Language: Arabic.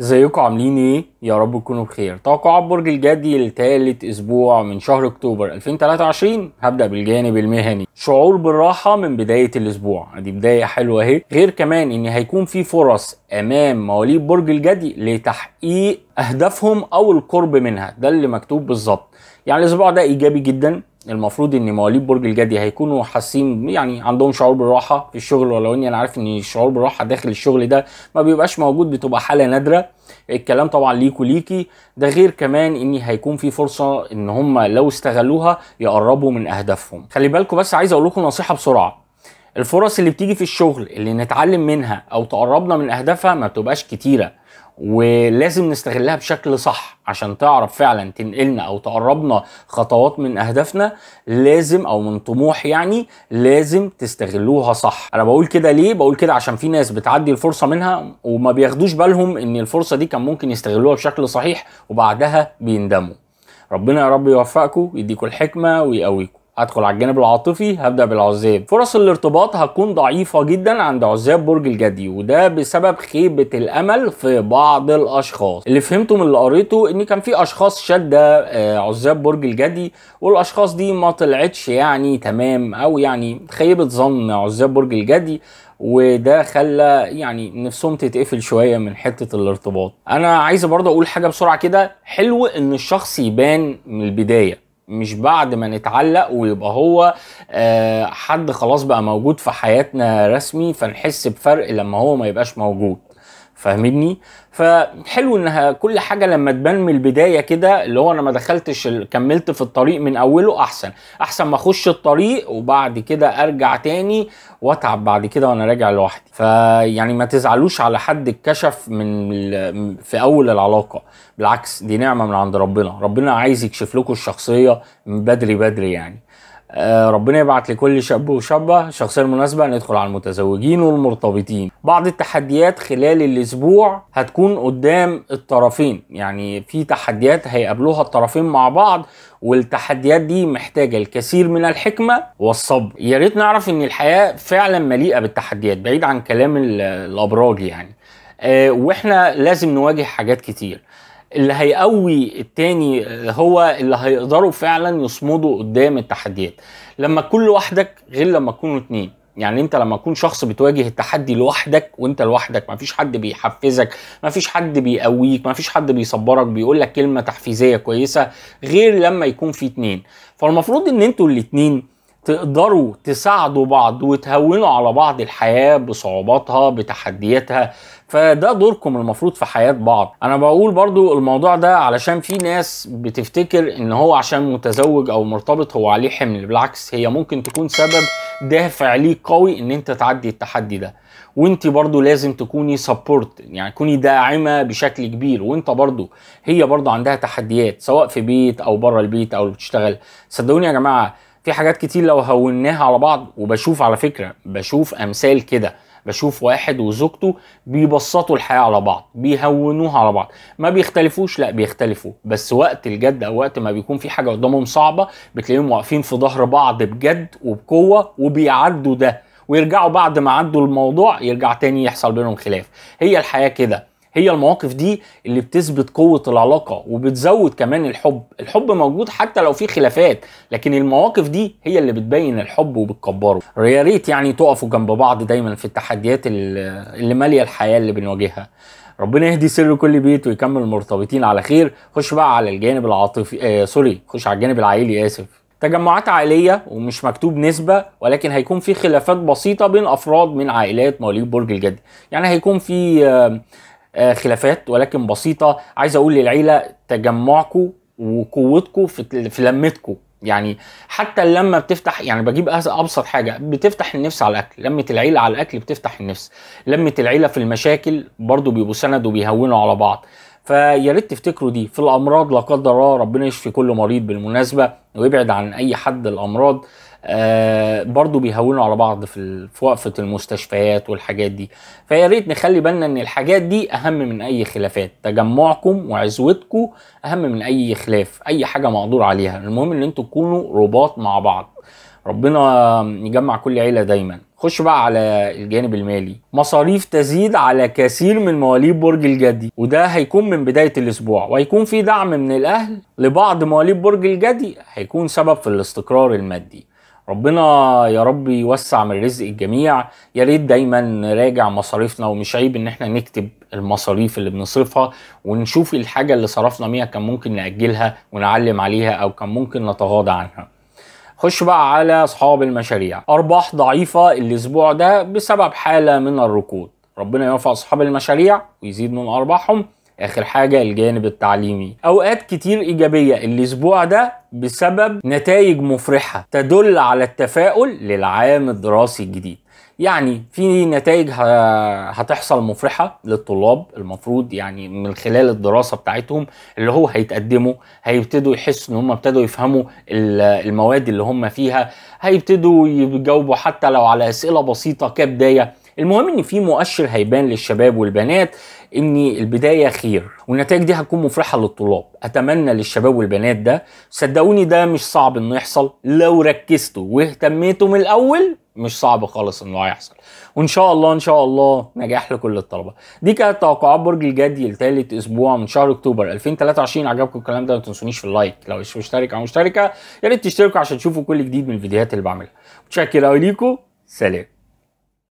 ازيكم عاملين ايه يا رب تكونوا بخير توقعات برج الجدي لثالث اسبوع من شهر اكتوبر 2023 هبدا بالجانب المهني شعور بالراحه من بدايه الاسبوع ادي بدايه حلوه اهي غير كمان ان هيكون في فرص امام مواليد برج الجدي لتحقيق اهدافهم او القرب منها ده اللي مكتوب بالظبط يعني الاسبوع ده ايجابي جدا المفروض ان مواليد برج الجدي هيكونوا حاسين يعني عندهم شعور بالراحه في الشغل ولو اني انا عارف ان الشعور بالراحه داخل الشغل ده ما بيبقاش موجود بتبقى حاله نادره الكلام طبعا ليكوا ليكي ده غير كمان ان هيكون في فرصه ان هم لو استغلوها يقربوا من اهدافهم خلي بالكم بس عايز اقول لكم نصيحه بسرعه الفرص اللي بتيجي في الشغل اللي نتعلم منها او تقربنا من اهدافها ما بتبقاش كتيره ولازم نستغلها بشكل صح عشان تعرف فعلا تنقلنا او تقربنا خطوات من اهدافنا لازم او من طموح يعني لازم تستغلوها صح انا بقول كده ليه بقول كده عشان في ناس بتعدي الفرصه منها وما بياخدوش بالهم ان الفرصه دي كان ممكن يستغلوها بشكل صحيح وبعدها بيندموا ربنا يا رب يوفقكم ويديكم الحكمه ويقويكم هدخل على الجانب العاطفي هبدا بالعزاب فرص الارتباط هتكون ضعيفه جدا عند عزاب برج الجدي وده بسبب خيبه الامل في بعض الاشخاص اللي فهمته من اللي قريته ان كان في اشخاص شاده آه، عزاب برج الجدي والاشخاص دي ما طلعتش يعني تمام او يعني خيبه ظن عزاب برج الجدي وده خلى يعني نفسهم تتقفل شويه من حته الارتباط انا عايز برضه اقول حاجه بسرعه كده حلو ان الشخص يبان من البدايه مش بعد ما نتعلق ويبقى هو آه، حد خلاص بقى موجود في حياتنا رسمي فنحس بفرق لما هو ما يبقاش موجود فاهمني فحلو انها كل حاجه لما تبان من البدايه كده اللي هو انا ما دخلتش كملت في الطريق من اوله احسن احسن ما اخش الطريق وبعد كده ارجع تاني واتعب بعد كده وانا راجع لوحدي فيعني ما تزعلوش على حد اتكشف من في اول العلاقه بالعكس دي نعمه من عند ربنا ربنا عايز يكشف لكم الشخصيه من بدري بدري يعني آه، ربنا يبعت لكل شاب وشابة الشخصية المناسبة ندخل على المتزوجين والمرتبطين بعض التحديات خلال الأسبوع هتكون قدام الطرفين يعني في تحديات هيقابلوها الطرفين مع بعض والتحديات دي محتاجة الكثير من الحكمة والصبر يا ريت نعرف ان الحياة فعلا مليئة بالتحديات بعيد عن كلام الأبراج يعني آه، واحنا لازم نواجه حاجات كتير اللي هيقوي التاني هو اللي هيقدروا فعلا يصمدوا قدام التحديات لما تكون لوحدك غير لما تكونوا اتنين يعني انت لما تكون شخص بتواجه التحدي لوحدك وانت لوحدك مفيش حد بيحفزك مفيش حد بيقويك مفيش حد بيصبرك بيقول لك كلمه تحفيزيه كويسه غير لما يكون في اتنين فالمفروض ان انتوا الاتنين تقدروا تساعدوا بعض وتهونوا على بعض الحياة بصعوباتها بتحدياتها فده دوركم المفروض في حياة بعض انا بقول برضو الموضوع ده علشان في ناس بتفتكر ان هو عشان متزوج او مرتبط هو عليه حمل بالعكس هي ممكن تكون سبب دافع ليك قوي ان انت تعدي التحدي ده وانت برضو لازم تكوني سبورت يعني تكوني داعمة بشكل كبير وانت برضو هي برضو عندها تحديات سواء في بيت او بره البيت او بتشتغل صدقوني يا جماعة في حاجات كتير لو هوناها على بعض وبشوف على فكره بشوف امثال كده بشوف واحد وزوجته بيبسطوا الحياه على بعض بيهونوها على بعض ما بيختلفوش لا بيختلفوا بس وقت الجد او وقت ما بيكون في حاجه قدامهم صعبه بتلاقيهم واقفين في ظهر بعض بجد وبقوه وبيعدوا ده ويرجعوا بعد ما عدوا الموضوع يرجع تاني يحصل بينهم خلاف هي الحياه كده هي المواقف دي اللي بتثبت قوه العلاقه وبتزود كمان الحب الحب موجود حتى لو في خلافات لكن المواقف دي هي اللي بتبين الحب وبتكبره يا ريت يعني تقفوا جنب بعض دايما في التحديات اللي ماليه الحياه اللي بنواجهها ربنا يهدي سر كل بيت ويكمل مرتبطين على خير خش بقى على الجانب العاطفي آه سوري خش على الجانب العائلي اسف تجمعات عائلية ومش مكتوب نسبة ولكن هيكون في خلافات بسيطة بين أفراد من عائلات مواليد برج الجدي يعني هيكون في آه، آه، خلافات ولكن بسيطه عايز اقول للعيله تجمعكم وقوتكم في في لمتكم يعني حتى اللمه بتفتح يعني بجيب ابسط حاجه بتفتح النفس على الاكل لمه العيله على الاكل بتفتح النفس لمه العيله في المشاكل برضو بيبقوا سند وبيهونوا على بعض فيا ريت تفتكروا دي في الامراض لا قدر الله ربنا يشفي كل مريض بالمناسبه ويبعد عن اي حد الامراض آه، برضو بيهونوا على بعض في وقفه المستشفيات والحاجات دي فيا ريت نخلي بالنا ان الحاجات دي اهم من اي خلافات تجمعكم وعزوتكم اهم من اي خلاف اي حاجه مقدور عليها المهم ان انتوا تكونوا رباط مع بعض ربنا يجمع كل عيله دايما خش بقى على الجانب المالي مصاريف تزيد على كثير من مواليد برج الجدي وده هيكون من بدايه الاسبوع وهيكون في دعم من الاهل لبعض مواليد برج الجدي هيكون سبب في الاستقرار المادي ربنا يا رب يوسع من رزق الجميع يا ريت دايما نراجع مصاريفنا ومش عيب ان احنا نكتب المصاريف اللي بنصرفها ونشوف الحاجه اللي صرفنا ميها كان ممكن ناجلها ونعلم عليها او كان ممكن نتغاضى عنها خش بقى على اصحاب المشاريع ارباح ضعيفه الاسبوع ده بسبب حاله من الركود ربنا يوفق اصحاب المشاريع ويزيد من ارباحهم اخر حاجه الجانب التعليمي اوقات كتير ايجابيه الاسبوع ده بسبب نتائج مفرحه تدل على التفاؤل للعام الدراسي الجديد يعني في نتائج هتحصل مفرحة للطلاب المفروض يعني من خلال الدراسة بتاعتهم اللي هو هيتقدموا هيبتدوا يحسوا ان هم ابتدوا يفهموا المواد اللي هم فيها هيبتدوا يجاوبوا حتى لو على اسئلة بسيطة كبداية المهم ان في مؤشر هيبان للشباب والبنات ان البدايه خير والنتائج دي هتكون مفرحه للطلاب اتمنى للشباب والبنات ده صدقوني ده مش صعب انه يحصل لو ركزتوا واهتميتوا من الاول مش صعب خالص انه هيحصل وان شاء الله ان شاء الله نجاح لكل الطلبه دي كانت توقعات برج الجدي لثالث اسبوع من شهر اكتوبر 2023 عجبكم الكلام ده ما تنسونيش في اللايك لو مش مشترك او مشتركه يا ريت تشتركوا عشان تشوفوا كل جديد من الفيديوهات اللي بعملها متشكر قوي ليكم سلام